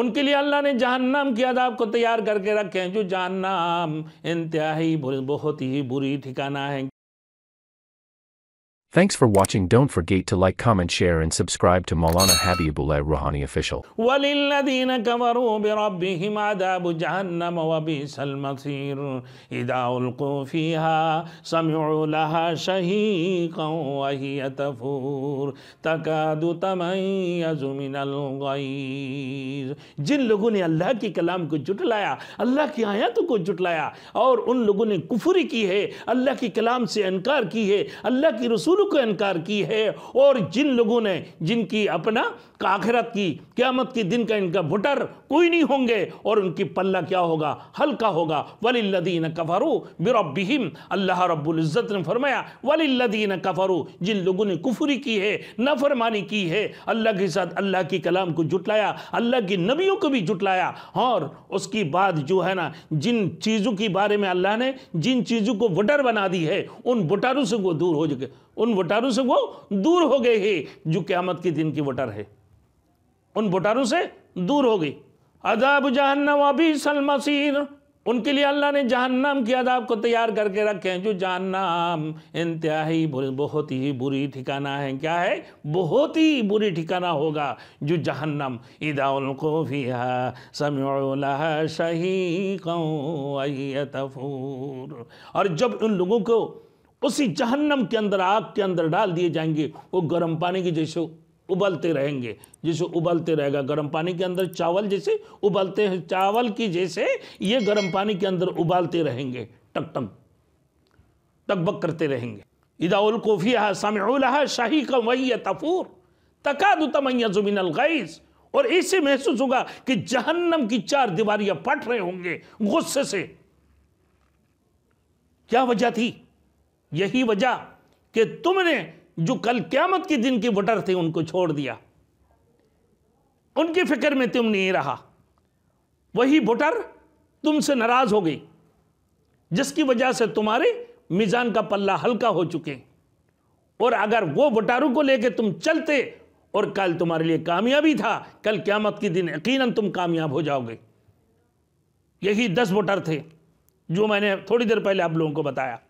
उनके लिए अल्लाह ने जहन्नम की आदाब को तैयार करके रखे हैं जो जहन्नम इंतहाई बहुत ही बुरी ठिकाना है Thanks for watching. Don't forget to like, comment, share, and subscribe to Maulana Habibullah Rouhani Official. وَلِلَّذِينَ كَفَرُوا بِرَبِّهِمْ عَذَابُ جَهَنَّمَ وَبِئْسَ الْمَصِيرُ إِذَا أُلْقُوا فِيهَا سَمِعُوا لَهَا شَهِيقًا وَهِيَ تَفُورُ تَكَادُ تَمَيَّزُ مِنَ الْغَيْظِ जिन लोगों ने अल्लाह के कलाम को जुटलाया अल्लाह की को इनकार की है और जिन लोगों ने जिनकी अपना आखिरत की क्यामत के दिन का इनका भुटर कोई नहीं होंगे और उनकी पल्ला क्या होगा हल्का होगा वलीदीन कफरू बिरबिहिम अल्लाह रब्ज़त ने फरमाया वलीदीन कफरू जिन लोगों ने कुफरी की है नाफरमानी की है अल्लाह के साथ अल्लाह के कलाम को जुटलाया अल्लाह के नबियों को भी जुटलाया और उसकी बात जो है ना जिन चीज़ों के बारे में अल्लाह ने जिन चीज़ों को वटर बना दी है उन वटारों से वो दूर हो जाए उन उन वोटारों से वो दूर हो गए हैं जो क़्यामत के दिन के वोटर है उन वोटारों से दूर हो गई अदाब जहन्नम अभी सलमसीर उनके लिए अल्लाह ने जहन्नम की अदाब को तैयार करके रखे हैं जो जहन्नाम इंतहाई बहुत ही बुरी ठिकाना है क्या है बहुत ही बुरी ठिकाना होगा जो जहन्नम इदा उनको भी शही कौतफूर और जब उन लोगों को उसी जहन्नम के अंदर आग के अंदर डाल दिए जाएंगे वो गर्म पानी की जैसे उबलते रहेंगे जैसे उबलते रहेगा गर्म पानी के अंदर चावल जैसे उबलते हैं चावल की जैसे ये गर्म पानी के अंदर उबालते रहेंगे टक टक टकबक करते रहेंगे इदाउल कोफी हा शाही का वही तफूर तकाद तमैजुमिन अलगैस और इसे महसूस होगा कि जहन्नम की चार दीवारियां पट रहे होंगे गुस्से से क्या वजह थी यही वजह कि तुमने जो कल क्यामत के दिन के वोटर थे उनको छोड़ दिया उनकी फिक्र में तुम नहीं रहा वही वोटर तुमसे नाराज़ हो गई जिसकी वजह से तुम्हारे मिज़ान का पल्ला हल्का हो चुके और अगर वो वोटारों को लेके तुम चलते और कल तुम्हारे लिए कामयाबी था कल क्यामत के दिन यकीनन तुम कामयाब हो जाओगे यही दस वोटर थे जो मैंने थोड़ी देर पहले आप लोगों को बताया